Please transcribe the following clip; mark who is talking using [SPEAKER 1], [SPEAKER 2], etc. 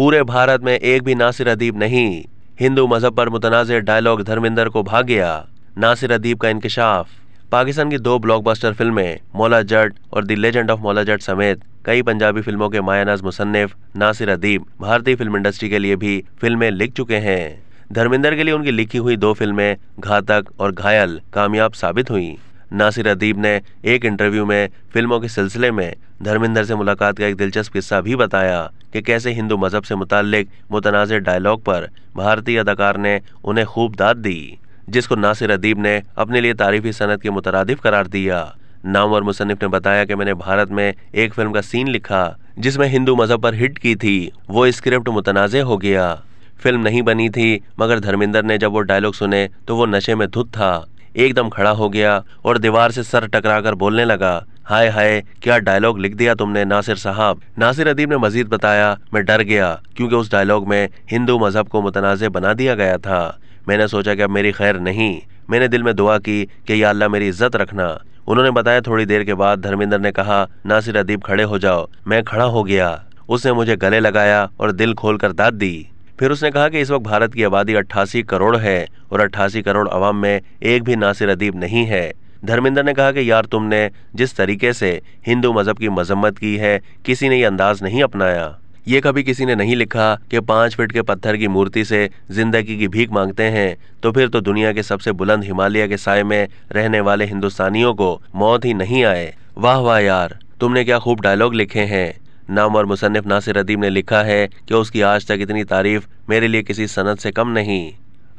[SPEAKER 1] पूरे भारत में एक भी नासिर अदीब नहीं हिंदू मजहब पर मुतनाज़ डायलॉग धर्मेंद्र को भाग गया नासिर अदीब का इंकशाफ पाकिस्तान की दो ब्लॉकबस्टर फिल्में मौला जट और द लेजेंड ऑफ मौला जट समेत कई पंजाबी फिल्मों के मायानाज मुसन्फ नासिर अदीब भारतीय फिल्म इंडस्ट्री के लिए भी फिल्में लिख चुके हैं धर्मेंद्र के लिए उनकी लिखी हुई दो फिल्में घातक और घायल कामयाब साबित हुई नासिर अदीब ने एक इंटरव्यू में फिल्मों के सिलसिले में धर्मेंद्र से मुलाकात का एक दिलचस्प किस्सा भी बताया कि कैसे हिंदू मज़हब से मुतल मुतनाज़ डायलॉग पर भारतीय अदाकार ने उन्हें खूब दाद दी जिसको नासिर अदीब ने अपने लिए तारीफी सनत के मुतरद करार दिया नामवर मुसनफ ने बताया कि मैंने भारत में एक फिल्म का सीन लिखा जिसमें हिंदू मज़हब पर हिट की थी वो स्क्रिप्ट मुतनाज़ हो गया फिल्म नहीं बनी थी मगर धर्मेंद्र ने जब वो डायलॉग सुने तो वो नशे में धुत था एकदम खड़ा हो गया और दीवार से सर टकराकर बोलने लगा हाय हाय क्या डायलॉग लिख दिया तुमने नासिर साहब नासिर अदीब ने मजीद बताया मैं डर गया क्योंकि उस डायलॉग में हिंदू मजहब को मुतनाज़ बना दिया गया था मैंने सोचा कि अब मेरी खैर नहीं मैंने दिल में दुआ की कि या अल्लाह मेरी इज्जत रखना उन्होंने बताया थोड़ी देर के बाद धर्मेंद्र ने कहा नासिर अदीब खड़े हो जाओ मैं खड़ा हो गया उसने मुझे गले लगाया और दिल खोल कर दाद दी फिर उसने कहा कि इस वक्त भारत की आबादी अट्ठासी करोड़ है और अट्ठासी करोड़ अवाम में एक भी नासिर अदीब नहीं है धर्मेंद्र ने कहा कि यार तुमने जिस तरीके से हिंदू मजहब की मजम्मत की है किसी ने ये अंदाज नहीं अपनाया ये कभी किसी ने नहीं लिखा कि पाँच फीट के पत्थर की मूर्ति से जिंदगी की भीख मांगते हैं तो फिर तो दुनिया के सबसे बुलंद हिमालय के साय में रहने वाले हिंदुस्तानियों को मौत ही नहीं आए वाह वाह यार तुमने क्या खूब डायलॉग लिखे हैं नाम और मुसनफ नासिर अदीब ने लिखा है कि उसकी आज तक इतनी तारीफ मेरे लिए किसी सनत से कम नहीं